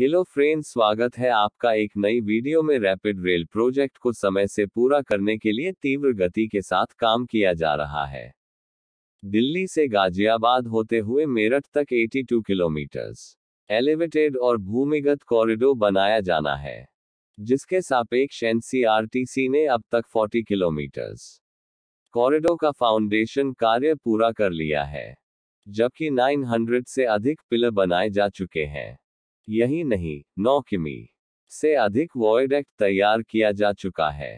hello friend स्वागत है आपका एक नई वीडियो में रैपिड रेल प्रोजेक्ट को समय से पूरा करने के लिए तीव्र गति के साथ काम किया जा रहा है दिल्ली से गाजियाबाद होते हुए मेरठ तक 82 किलोमीटर एलिवेटेड और भूमिगत कॉरिडोर बनाया जाना है जिसके सापेक्ष एनसीआरटीसी ने अब तक 40 किलोमीटर कॉरिडोर का फाउंडेशन कार्य पूरा कर लिया है जबकि 900 से अधिक पिलर बनाए जा चुके हैं यही नहीं नौ किमी से अधिक वॉयडेक्ट तैयार किया जा चुका है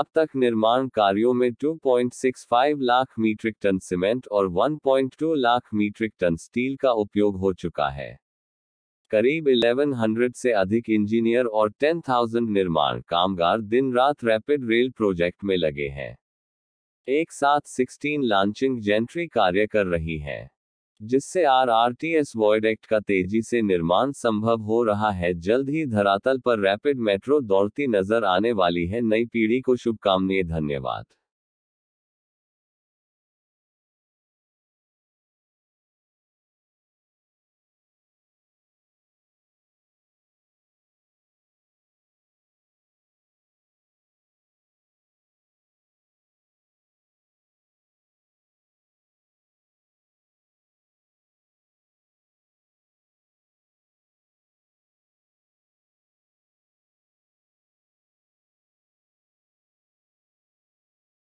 अब तक निर्माण कार्यों में 2.65 लाख मीट्रिक टन सीमेंट और 1.2 लाख मीट्रिक टन स्टील का उपयोग हो चुका है करीब 1100 से अधिक इंजीनियर और 10,000 निर्माण कामगार दिन रात रैपिड रेल प्रोजेक्ट में लगे हैं एक साथ 16 लॉन्चिंग जेंट्री कार्य कर रही हैं जिससे R R T S void act का तेजी से निर्माण संभव हो रहा है जल्द ही धरातल पर रैपिड मेट्रो दौड़ती नजर आने वाली है नई पीढ़ी को शुभकामनाएं धन्यवाद